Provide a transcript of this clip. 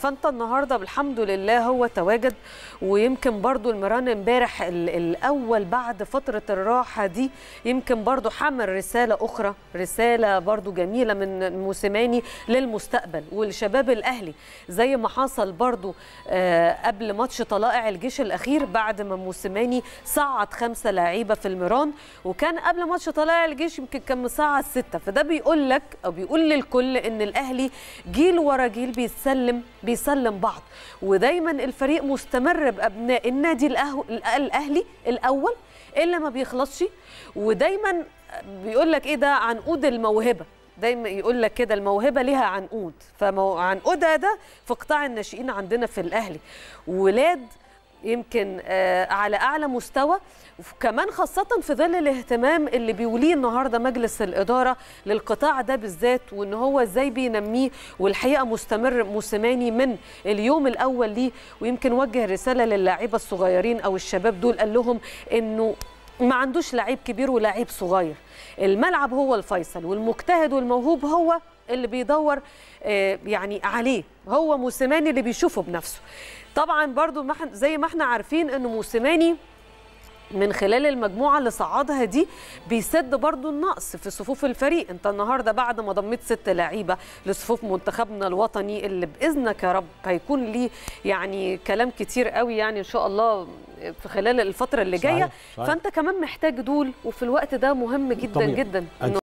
فانت النهارده بالحمد لله هو تواجد ويمكن برضو المران امبارح الاول بعد فتره الراحه دي يمكن برضو حمل رساله اخرى رساله برضو جميله من موسيماني للمستقبل والشباب الاهلي زي ما حصل برضو آه، قبل ماتش طلائع الجيش الاخير بعد ما موسيماني صعد خمسه لعيبه في المران وكان قبل ماتش طلائع الجيش يمكن كان مصعد سته فده بيقول لك او بيقول للكل ان الاهلي جيل ورا جيل بيتسلم بيسلم بعض ودايما الفريق مستمر بابناء النادي الاهلي الاول اللي ما بيخلصش ودايما بيقول لك ايه ده عنقود الموهبه دايما يقول لك كده الموهبه ليها عنقود فعنقودها ده في قطاع الناشئين عندنا في الاهلي ولاد يمكن آه، على اعلى مستوى وكمان خاصه في ظل الاهتمام اللي بيوليه النهارده مجلس الاداره للقطاع ده بالذات وان هو ازاي بينميه والحقيقه مستمر موسيماني من اليوم الاول ليه ويمكن وجه رساله للاعيبه الصغيرين او الشباب دول قال لهم انه ما عندوش لعيب كبير ولعيب صغير الملعب هو الفيصل والمجتهد والموهوب هو اللي بيدور آه، يعني عليه هو موسيماني اللي بيشوفه بنفسه طبعا برضو زي ما احنا عارفين ان موسيماني من خلال المجموعة اللي صعدها دي بيسد برضو النقص في صفوف الفريق انت النهاردة بعد ما ضميت ست لعيبة لصفوف منتخبنا الوطني اللي بإذنك يا رب هيكون ليه يعني كلام كتير قوي يعني ان شاء الله في خلال الفتره اللي جايه صحيح. فانت كمان محتاج دول وفي الوقت ده مهم جدا طبيعي. جدا